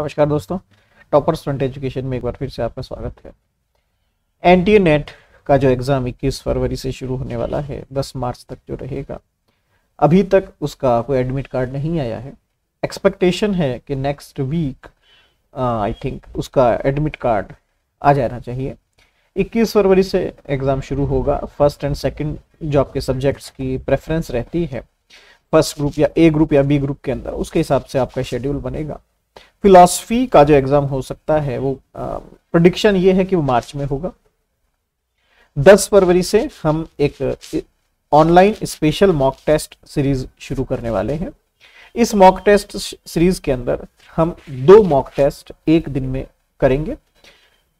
नमस्कार दोस्तों topper student education में एक बार फिर से आपका स्वागत है एन नेट का जो एग्ज़ाम 21 फरवरी से शुरू होने वाला है 10 मार्च तक जो रहेगा अभी तक उसका कोई एडमिट कार्ड नहीं आया है एक्सपेक्टेशन है कि नेक्स्ट वीक आई थिंक उसका एडमिट कार्ड आ जाना चाहिए 21 फरवरी से एग्ज़ाम शुरू होगा फर्स्ट एंड सेकंड जो आपके सब्जेक्ट्स की प्रेफरेंस रहती है फर्स्ट ग्रुप या ए ग्रुप या बी ग्रुप के अंदर उसके हिसाब से आपका शेड्यूल बनेगा फिलॉसफी का जो एग्ज़ाम हो सकता है वो प्रडिक्शन ये है कि वो मार्च में होगा 10 फरवरी से हम एक online special mock test series शुरू करने वाले हैं इस मॉक टेस्ट सीरीज के अंदर हम दो मॉक टेस्ट एक दिन में करेंगे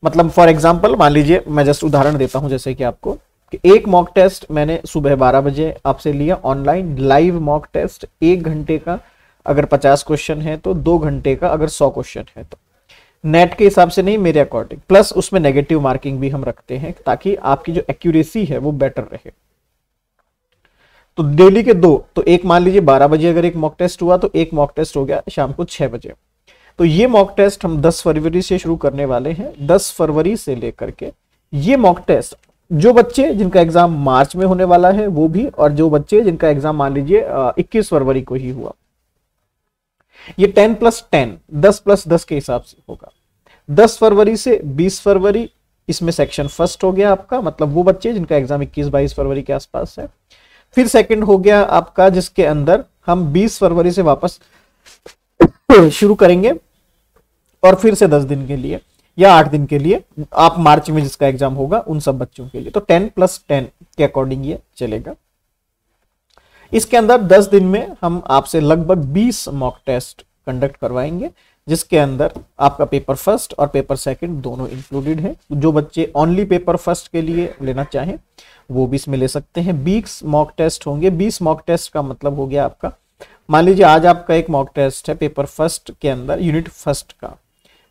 मतलब फॉर एग्जाम्पल मान लीजिए मैं जस्ट उदाहरण देता हूं जैसे कि आपको कि एक मॉक टेस्ट मैंने सुबह 12 बजे आपसे लिया ऑनलाइन लाइव मॉक टेस्ट एक घंटे का अगर पचास क्वेश्चन है तो दो घंटे का अगर सौ क्वेश्चन है तो नेट के हिसाब से नहीं मेरे अकॉर्डिंग प्लस उसमें नेगेटिव मार्किंग भी हम रखते हैं ताकि आपकी जो एक्यूरेसी है वो बेटर रहे तो डेली के दो तो एक मान लीजिए बारह बजे अगर एक मॉक टेस्ट हुआ तो एक मॉक टेस्ट हो गया शाम को छह बजे तो ये मॉक टेस्ट हम 10 फरवरी से शुरू करने वाले हैं 10 फरवरी से लेकर के ये मॉक टेस्ट जो बच्चे जिनका एग्जाम मार्च में होने वाला है वो भी और जो बच्चे जिनका एग्जाम मान लीजिए 21 फरवरी को ही हुआ ये टेन प्लस टेन दस प्लस दस के हिसाब से होगा दस फरवरी से बीस फरवरी इसमें सेक्शन फर्स्ट हो गया आपका मतलब वो बच्चे जिनका एग्जाम इक्कीस बाईस फरवरी के आसपास है फिर सेकंड हो गया आपका जिसके अंदर हम 20 फरवरी से वापस शुरू करेंगे और फिर से 10 दिन के लिए या आठ दिन के लिए आप मार्च में जिसका एग्जाम होगा उन सब बच्चों के लिए तो टेन प्लस टेन के अकॉर्डिंग ये चलेगा इसके अंदर 10 दिन में हम आपसे लगभग 20 मॉक टेस्ट कंडक्ट करवाएंगे जिसके अंदर आपका पेपर फर्स्ट और पेपर सेकंड दोनों इंक्लूडेड है जो बच्चे ओनली पेपर फर्स्ट के लिए लेना चाहें वो भी इसमें ले सकते हैं बीस मॉक टेस्ट होंगे बीस मॉक टेस्ट का मतलब हो गया आपका मान लीजिए आज आपका एक मॉक टेस्ट है पेपर फर्स्ट के अंदर यूनिट फर्स्ट का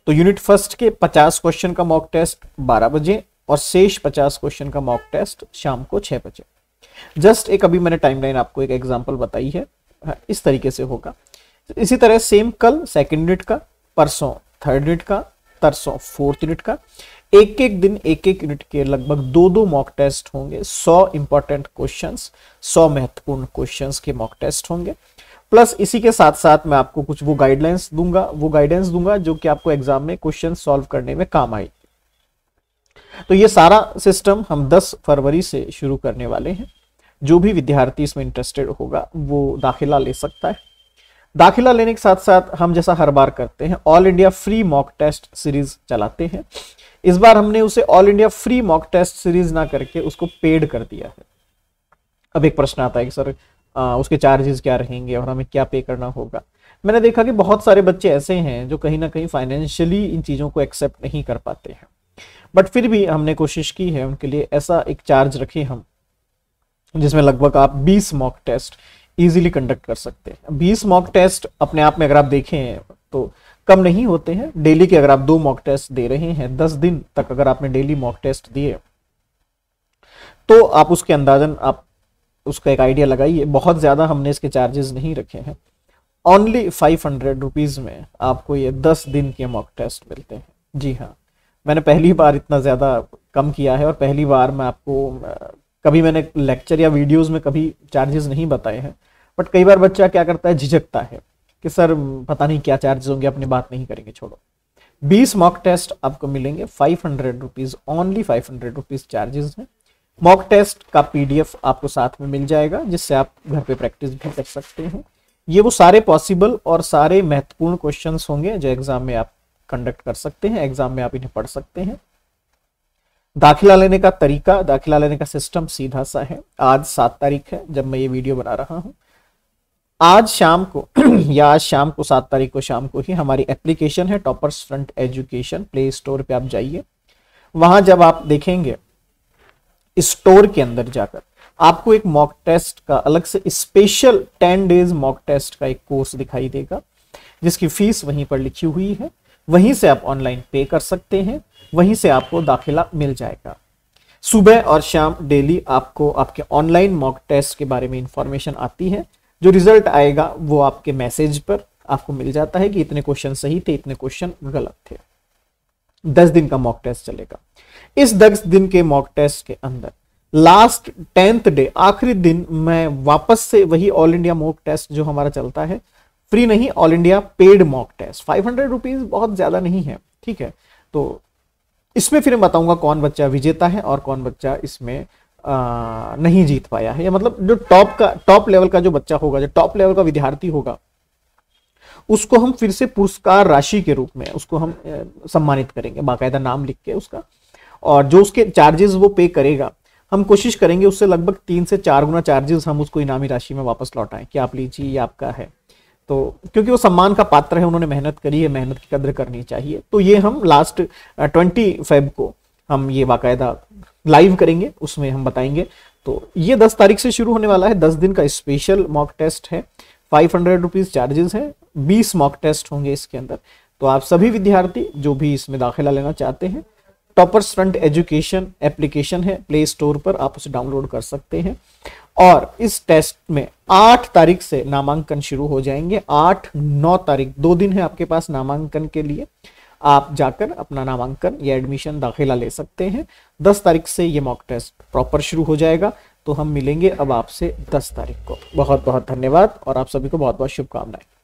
तो यूनिट फर्स्ट के पचास क्वेश्चन का मॉक टेस्ट बारह बजे और शेष पचास क्वेश्चन का मॉक टेस्ट शाम को 6 बजे जस्ट एक अभी मैंने टाइमलाइन आपको एक एग्जांपल बताई है हाँ, इस तरीके से होगा इसी तरह सेम कल सेकेंड यूनिट का परसों थर्ड यूनिट का तरसों फोर्थ यूनिट का एक एक दिन एक एक यूनिट के लगभग दो दो मॉक टेस्ट होंगे सौ इंपॉर्टेंट क्वेश्चन सौ महत्वपूर्ण क्वेश्चन के मॉक टेस्ट होंगे प्लस इसी के साथ साथ मैं आपको कुछ वो गाइडलाइंस दूंगा वो गाइडेंस दूंगा जो कि आपको एग्जाम में क्वेश्चन सॉल्व करने में काम आएगी तो ये सारा सिस्टम हम 10 फरवरी से शुरू करने वाले हैं जो भी विद्यार्थी इसमें इंटरेस्टेड होगा वो दाखिला ले सकता है दाखिला लेने के साथ साथ हम जैसा हर बार करते हैं all India free mock test series चलाते हैं इस बार हमने उसे all India free mock test series ना करके उसको पेड कर दिया है अब एक प्रश्न आता है कि सर आ, उसके चार्जेस क्या रहेंगे और हमें क्या पे करना होगा मैंने देखा कि बहुत सारे बच्चे ऐसे हैं जो कहीं ना कहीं फाइनेंशियली इन चीज़ों को एक्सेप्ट नहीं कर पाते हैं बट फिर भी हमने कोशिश की है उनके लिए ऐसा एक चार्ज रखे हम जिसमें लगभग आप 20 मॉक टेस्ट इजीली कंडक्ट कर सकते हैं 20 मॉक टेस्ट अपने आप में अगर आप देखें तो कम नहीं होते हैं डेली के अगर आप दो मॉक टेस्ट दे रहे हैं दस दिन तक अगर आपने डेली मॉक टेस्ट दिए तो आप उसके अंदाजन आप उसका एक आइडिया लगाइए बहुत ज़्यादा हमने इसके चार्जेस नहीं रखे हैं ओनली फाइव हंड्रेड रुपीज़ में आपको ये दस दिन के मॉक टेस्ट मिलते हैं जी हाँ मैंने पहली बार इतना ज़्यादा कम किया है और पहली बार मैं आपको कभी मैंने लेक्चर या वीडियोज में कभी चार्जेस नहीं बताए हैं बट कई बार बच्चा क्या करता है झिझकता है कि सर पता नहीं क्या चार्जेस होंगे अपनी बात नहीं करेंगे छोड़ो 20 मॉक टेस्ट आपको मिलेंगे five hundred rupees only five hundred rupees charges हैं मॉक टेस्ट का पीडीएफ आपको साथ में मिल जाएगा जिससे आप घर पे प्रैक्टिस भी कर सकते हैं ये वो सारे पॉसिबल और सारे महत्वपूर्ण क्वेश्चंस होंगे जो एग्जाम में आप कंडक्ट कर सकते हैं एग्जाम में आप इन्हें पढ़ सकते हैं दाखिला लेने का तरीका दाखिला लेने का सिस्टम सीधा सा है आज सात तारीख है जब मैं ये वीडियो बना रहा हूँ आज शाम को या आज शाम को सात तारीख को शाम को ही हमारी एप्लीकेशन है Toppers Front Education Play Store पे आप जाइए वहां जब आप देखेंगे स्टोर के अंदर जाकर आपको एक मॉक टेस्ट का अलग से special ten days mock test का एक कोर्स दिखाई देगा जिसकी फीस वहीं पर लिखी हुई है वहीं से आप ऑनलाइन पे कर सकते हैं वहीं से आपको दाखिला मिल जाएगा सुबह और शाम डेली आपको आपके ऑनलाइन मॉक टेस्ट के बारे में इंफॉर्मेशन आती है जो रिजल्ट आएगा वो आपके मैसेज पर आपको मिल जाता है कि इतने क्वेश्चन सही थे इतने क्वेश्चन गलत थे दस दिन का मॉक टेस्ट चलेगा इस दस दिन के मॉक टेस्ट के अंदर लास्ट टेंथ डे आखिरी दिन मैं वापस से वही ऑल इंडिया मॉक टेस्ट जो हमारा चलता है फ्री नहीं all India paid mock test five hundred rupees बहुत ज्यादा नहीं है ठीक है तो इसमें फिर मैं बताऊंगा कौन बच्चा विजेता है और कौन बच्चा इसमें आ, नहीं जीत पाया है या मतलब जो टॉप का टॉप लेवल का जो बच्चा होगा जो टॉप लेवल का विद्यार्थी होगा उसको हम फिर से पुरस्कार राशि के रूप में उसको हम सम्मानित करेंगे बाकायदा नाम लिख के उसका और जो उसके चार्जेस वो पे करेगा हम कोशिश करेंगे उससे लगभग तीन से चार गुना चार्जेस हम उसको इनामी राशि में वापस लौटाएं कि आप लीजिए ये आपका है तो क्योंकि वो सम्मान का पात्र है उन्होंने मेहनत करी है मेहनत की कदर करनी चाहिए तो ये हम लास्ट ट्वेंटी फेब को हम ये बाकायदा लाइव करेंगे उसमें हम बताएंगे तो ये दस तारीख से शुरू होने वाला है दस दिन का स्पेशल मॉक टेस्ट है फाइव हंड्रेड रुपीज़ चार्जेज है बीस मॉक टेस्ट होंगे इसके अंदर तो आप सभी विद्यार्थी जो भी इसमें दाखिला लेना चाहते हैं टॉपर्स फ्रंट एजुकेशन एप्लीकेशन है प्ले स्टोर पर आप उसे डाउनलोड कर सकते हैं और इस टेस्ट में आठ तारीख से नामांकन शुरू हो जाएंगे आठ नौ तारीख दो दिन है आपके पास नामांकन के लिए आप जाकर अपना नामांकन या एडमिशन दाखिला ले सकते हैं दस तारीख से ये मॉक टेस्ट प्रॉपर शुरू हो जाएगा तो हम मिलेंगे अब आपसे दस तारीख को बहुत बहुत धन्यवाद और आप सभी को बहुत बहुत शुभकामनाएं